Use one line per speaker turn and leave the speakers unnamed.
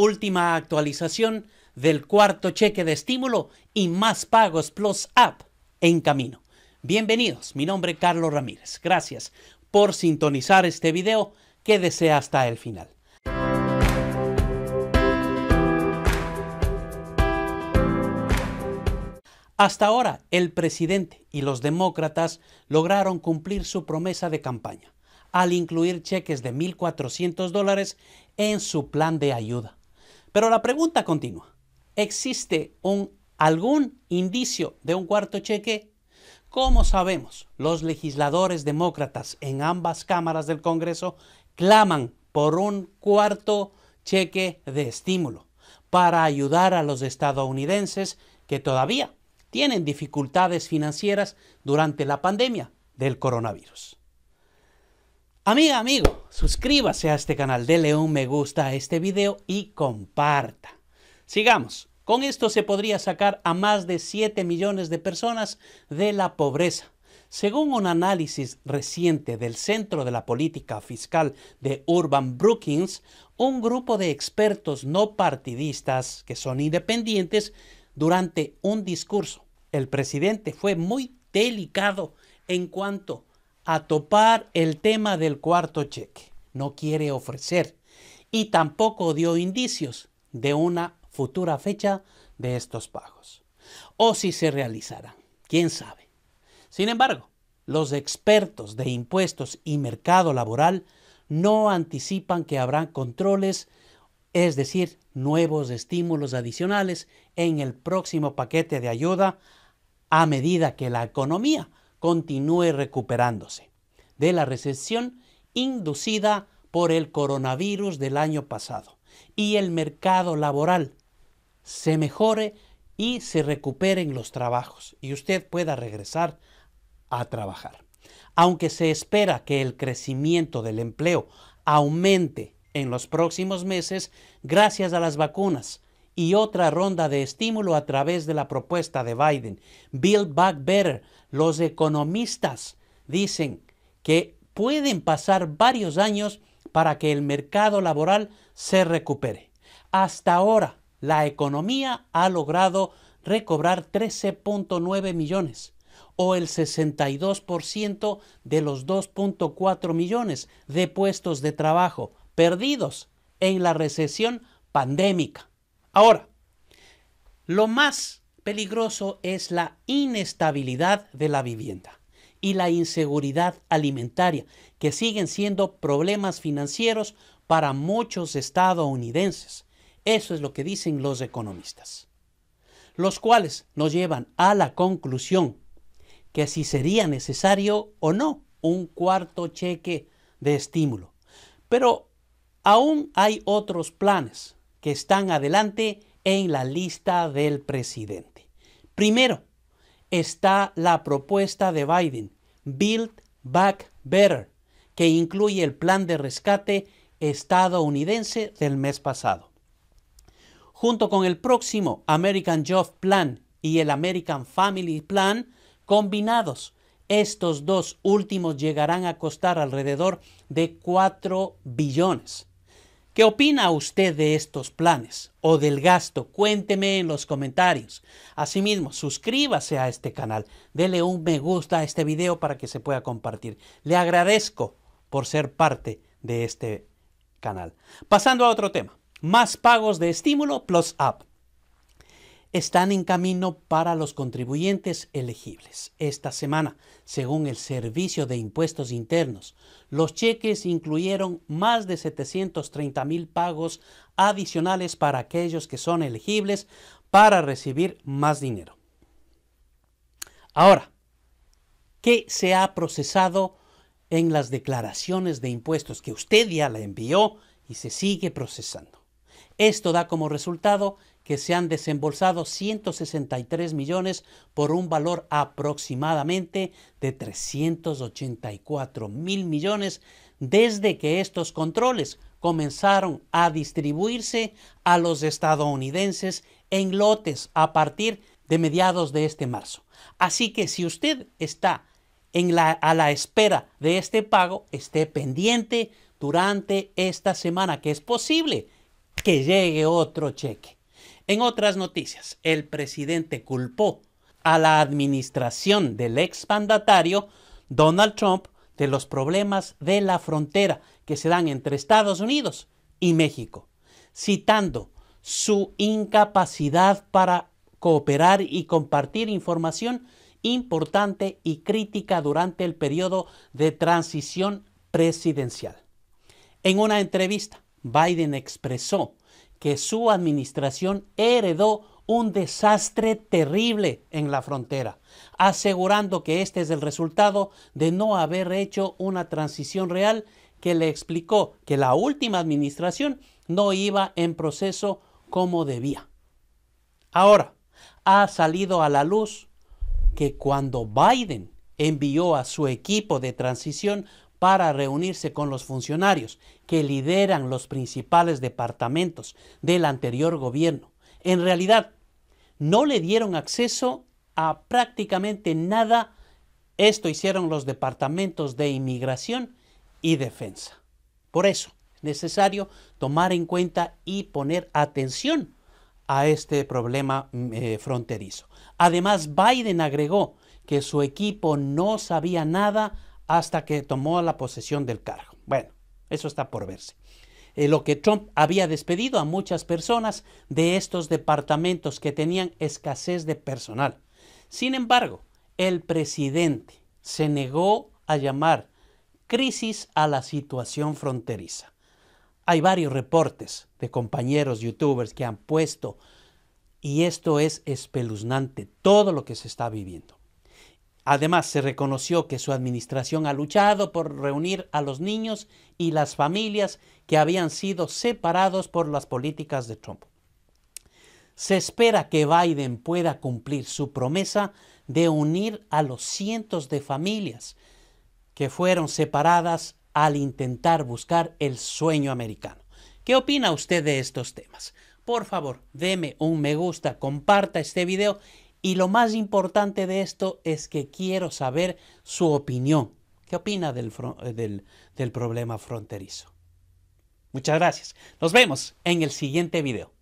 última actualización del cuarto cheque de estímulo y más pagos Plus App en camino. Bienvenidos, mi nombre es Carlos Ramírez. Gracias por sintonizar este video. Quédese hasta el final. Hasta ahora, el presidente y los demócratas lograron cumplir su promesa de campaña al incluir cheques de 1.400 dólares en su plan de ayuda. Pero la pregunta continúa. ¿Existe algún indicio de un cuarto cheque? Como sabemos, los legisladores demócratas en ambas cámaras del Congreso claman por un cuarto cheque de estímulo para ayudar a los estadounidenses que todavía tienen dificultades financieras durante la pandemia del coronavirus. Amiga, amigo, suscríbase a este canal, de León, me gusta este video y comparta. Sigamos. Con esto se podría sacar a más de 7 millones de personas de la pobreza. Según un análisis reciente del Centro de la Política Fiscal de Urban Brookings, un grupo de expertos no partidistas que son independientes, durante un discurso, el presidente fue muy delicado en cuanto a topar el tema del cuarto cheque. No quiere ofrecer y tampoco dio indicios de una futura fecha de estos pagos o si se realizarán. ¿Quién sabe? Sin embargo, los expertos de impuestos y mercado laboral no anticipan que habrán controles, es decir, nuevos estímulos adicionales en el próximo paquete de ayuda a medida que la economía continúe recuperándose de la recesión inducida por el coronavirus del año pasado y el mercado laboral se mejore y se recuperen los trabajos y usted pueda regresar a trabajar. Aunque se espera que el crecimiento del empleo aumente en los próximos meses gracias a las vacunas, y otra ronda de estímulo a través de la propuesta de Biden. Build Back Better. Los economistas dicen que pueden pasar varios años para que el mercado laboral se recupere. Hasta ahora, la economía ha logrado recobrar 13.9 millones o el 62% de los 2.4 millones de puestos de trabajo perdidos en la recesión pandémica. Ahora, lo más peligroso es la inestabilidad de la vivienda y la inseguridad alimentaria, que siguen siendo problemas financieros para muchos estadounidenses. Eso es lo que dicen los economistas, los cuales nos llevan a la conclusión que si sería necesario o no un cuarto cheque de estímulo. Pero aún hay otros planes que están adelante en la lista del presidente. Primero está la propuesta de Biden, Build Back Better, que incluye el plan de rescate estadounidense del mes pasado. Junto con el próximo American Job Plan y el American Family Plan, combinados, estos dos últimos llegarán a costar alrededor de 4 billones. ¿Qué opina usted de estos planes o del gasto? Cuénteme en los comentarios. Asimismo, suscríbase a este canal, dele un me gusta a este video para que se pueda compartir. Le agradezco por ser parte de este canal. Pasando a otro tema, más pagos de estímulo plus app están en camino para los contribuyentes elegibles. Esta semana, según el Servicio de Impuestos Internos, los cheques incluyeron más de 730 mil pagos adicionales para aquellos que son elegibles para recibir más dinero. Ahora, ¿qué se ha procesado en las declaraciones de impuestos que usted ya la envió y se sigue procesando? Esto da como resultado que se han desembolsado 163 millones por un valor aproximadamente de 384 mil millones desde que estos controles comenzaron a distribuirse a los estadounidenses en lotes a partir de mediados de este marzo. Así que si usted está en la, a la espera de este pago, esté pendiente durante esta semana, que es posible que llegue otro cheque. En otras noticias, el presidente culpó a la administración del expandatario Donald Trump de los problemas de la frontera que se dan entre Estados Unidos y México, citando su incapacidad para cooperar y compartir información importante y crítica durante el periodo de transición presidencial. En una entrevista, Biden expresó que su administración heredó un desastre terrible en la frontera, asegurando que este es el resultado de no haber hecho una transición real que le explicó que la última administración no iba en proceso como debía. Ahora, ha salido a la luz que cuando Biden envió a su equipo de transición para reunirse con los funcionarios que lideran los principales departamentos del anterior gobierno. En realidad, no le dieron acceso a prácticamente nada. Esto hicieron los departamentos de inmigración y defensa. Por eso, es necesario tomar en cuenta y poner atención a este problema mm, eh, fronterizo. Además, Biden agregó que su equipo no sabía nada hasta que tomó la posesión del cargo. Bueno, eso está por verse. Eh, lo que Trump había despedido a muchas personas de estos departamentos que tenían escasez de personal. Sin embargo, el presidente se negó a llamar crisis a la situación fronteriza. Hay varios reportes de compañeros youtubers que han puesto, y esto es espeluznante, todo lo que se está viviendo. Además, se reconoció que su administración ha luchado por reunir a los niños y las familias que habían sido separados por las políticas de Trump. Se espera que Biden pueda cumplir su promesa de unir a los cientos de familias que fueron separadas al intentar buscar el sueño americano. ¿Qué opina usted de estos temas? Por favor, deme un me gusta, comparta este video y lo más importante de esto es que quiero saber su opinión. ¿Qué opina del, eh, problema fronterizo? Muchas gracias. Nos vemos en el siguiente video.